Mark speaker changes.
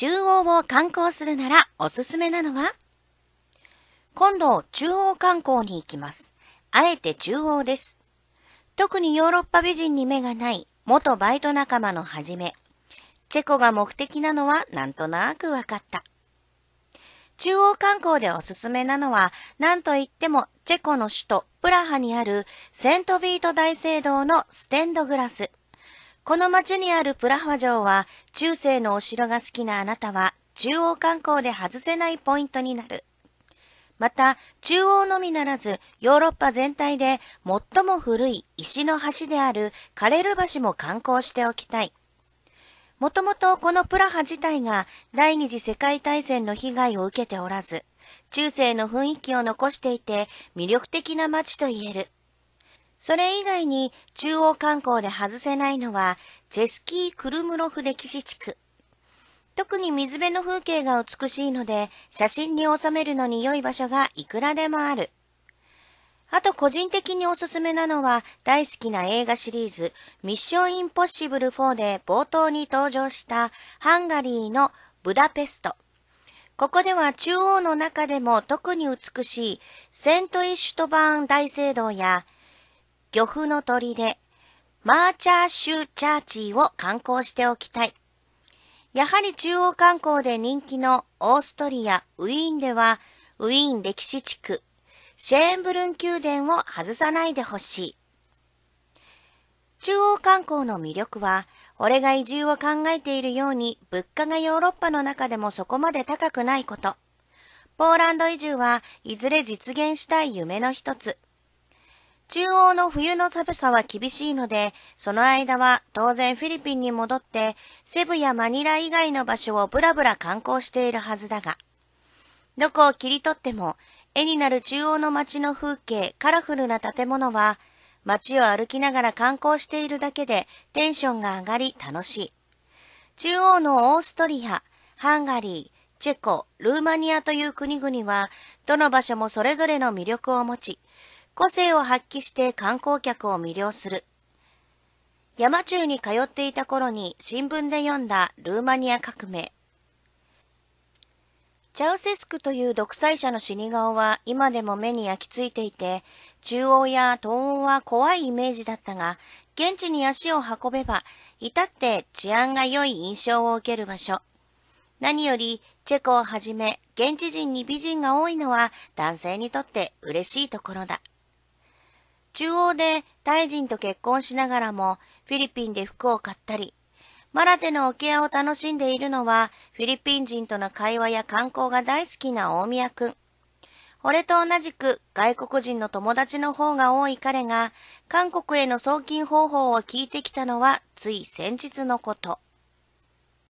Speaker 1: 中央を観光するならおすすめなのは今度、中央観光に行きます。あえて中央です。特にヨーロッパ美人に目がない元バイト仲間のはじめ、チェコが目的なのはなんとなく分かった。中央観光でおすすめなのは、なんといってもチェコの首都プラハにあるセントビート大聖堂のステンドグラス。この町にあるプラハ城は、中世のお城が好きなあなたは、中央観光で外せないポイントになる。また、中央のみならず、ヨーロッパ全体で最も古い石の橋であるカレル橋も観光しておきたい。もともとこのプラハ自体が第二次世界大戦の被害を受けておらず、中世の雰囲気を残していて魅力的な街と言える。それ以外に中央観光で外せないのはチェスキー・クルムロフ歴史地区。特に水辺の風景が美しいので写真に収めるのに良い場所がいくらでもある。あと個人的におすすめなのは大好きな映画シリーズミッションインポッシブル4で冒頭に登場したハンガリーのブダペスト。ここでは中央の中でも特に美しいセント・イシュトバーン大聖堂や漁夫の砦、マーチャーシュチャーチーを観光しておきたい。やはり中央観光で人気のオーストリア・ウィーンでは、ウィーン歴史地区、シェーンブルン宮殿を外さないでほしい。中央観光の魅力は、俺が移住を考えているように物価がヨーロッパの中でもそこまで高くないこと。ポーランド移住はいずれ実現したい夢の一つ。中央の冬の寒さは厳しいので、その間は当然フィリピンに戻って、セブやマニラ以外の場所をブラブラ観光しているはずだが、どこを切り取っても、絵になる中央の街の風景、カラフルな建物は、街を歩きながら観光しているだけでテンションが上がり楽しい。中央のオーストリア、ハンガリー、チェコ、ルーマニアという国々は、どの場所もそれぞれの魅力を持ち、個性を発揮して観光客を魅了する。山中に通っていた頃に新聞で読んだルーマニア革命。チャウセスクという独裁者の死に顔は今でも目に焼き付いていて、中央や東欧は怖いイメージだったが、現地に足を運べば、至って治安が良い印象を受ける場所。何より、チェコをはじめ、現地人に美人が多いのは男性にとって嬉しいところだ。中央でタイ人と結婚しながらもフィリピンで服を買ったり、マラテの桶屋を楽しんでいるのはフィリピン人との会話や観光が大好きな大宮くん。俺と同じく外国人の友達の方が多い彼が韓国への送金方法を聞いてきたのはつい先日のこと。